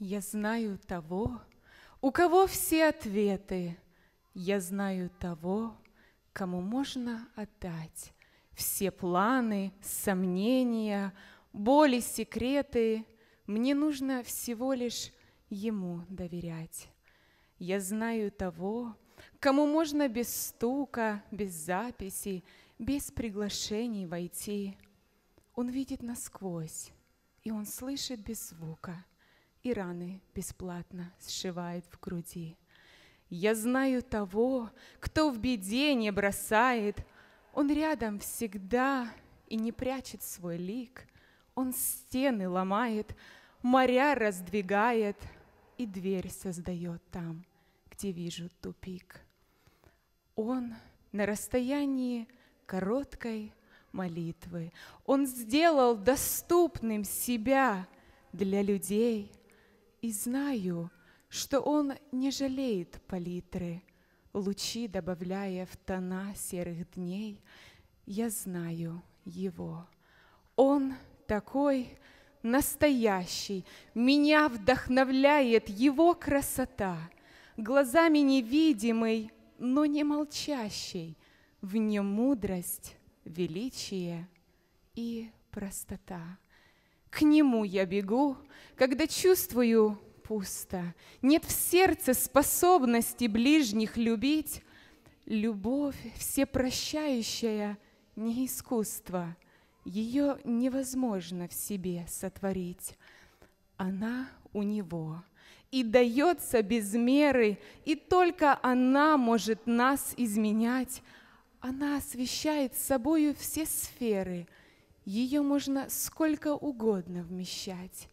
Я знаю того, у кого все ответы. Я знаю того, кому можно отдать все планы, сомнения, боли, секреты. Мне нужно всего лишь ему доверять. Я знаю того, кому можно без стука, без записи, без приглашений войти. Он видит насквозь, и он слышит без звука – и раны бесплатно сшивает в груди. Я знаю того, кто в беде не бросает, он рядом всегда и не прячет свой лик, он стены ломает, моря раздвигает и дверь создает там, где вижу тупик. Он на расстоянии короткой молитвы. Он сделал доступным себя для людей – и знаю, что он не жалеет палитры, Лучи добавляя в тона серых дней, Я знаю его. Он такой настоящий, Меня вдохновляет его красота, Глазами невидимый, но не молчащий, В нем мудрость, величие и простота. К нему я бегу, когда чувствую пусто, нет в сердце способности ближних любить, любовь всепрощающая не искусство, ее невозможно в себе сотворить. Она у него и дается без меры, и только она может нас изменять. Она освещает собою все сферы, ее можно сколько угодно вмещать.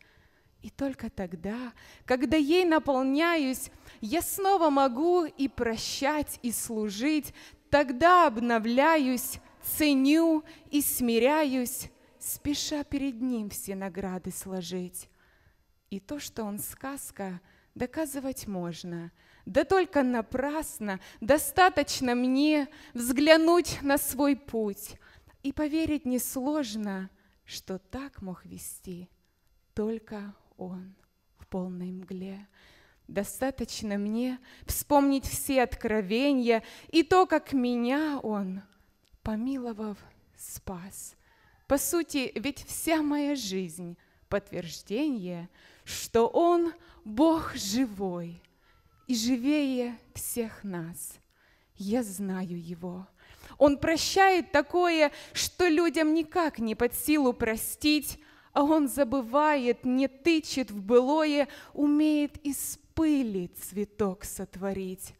И только тогда, когда ей наполняюсь, я снова могу и прощать, и служить. Тогда обновляюсь, ценю и смиряюсь, спеша перед Ним все награды сложить. И то, что Он сказка, доказывать можно. Да только напрасно, достаточно мне взглянуть на свой путь. И поверить несложно, что так мог вести только он в полной мгле. Достаточно мне вспомнить все откровения и то, как меня Он, помиловав, спас. По сути, ведь вся моя жизнь — подтверждение, что Он — Бог живой и живее всех нас. Я знаю Его. Он прощает такое, что людям никак не под силу простить, а он забывает, не тычет в былое, умеет из пыли цветок сотворить.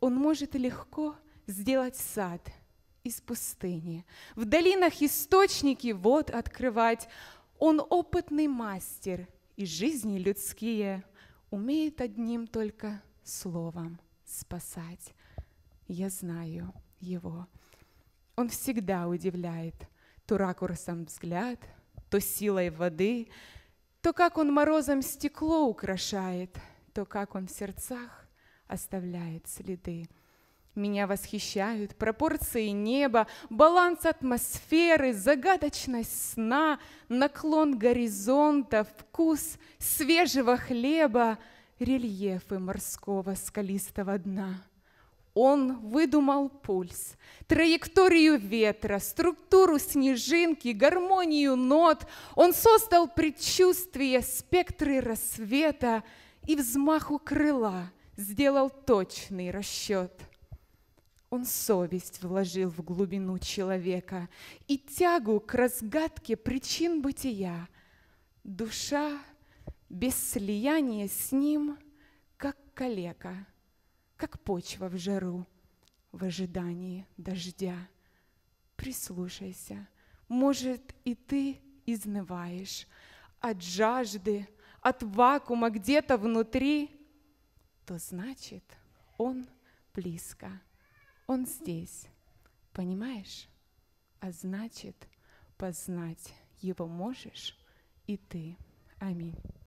Он может легко сделать сад из пустыни, в долинах источники вод открывать. Он опытный мастер, и жизни людские умеет одним только словом спасать. Я знаю его. Он всегда удивляет то ракурсом взгляд – то силой воды, то как он морозом стекло украшает, то как он в сердцах оставляет следы. Меня восхищают пропорции неба, баланс атмосферы, загадочность сна, наклон горизонта, вкус свежего хлеба, рельефы морского скалистого дна — он выдумал пульс, траекторию ветра, структуру снежинки, гармонию нот. Он создал предчувствие, спектры рассвета и взмаху крыла сделал точный расчет. Он совесть вложил в глубину человека и тягу к разгадке причин бытия. Душа без слияния с ним, как калека – как почва в жару, в ожидании дождя. Прислушайся, может, и ты изнываешь от жажды, от вакуума где-то внутри, то значит, он близко, он здесь, понимаешь? А значит, познать его можешь и ты. Аминь.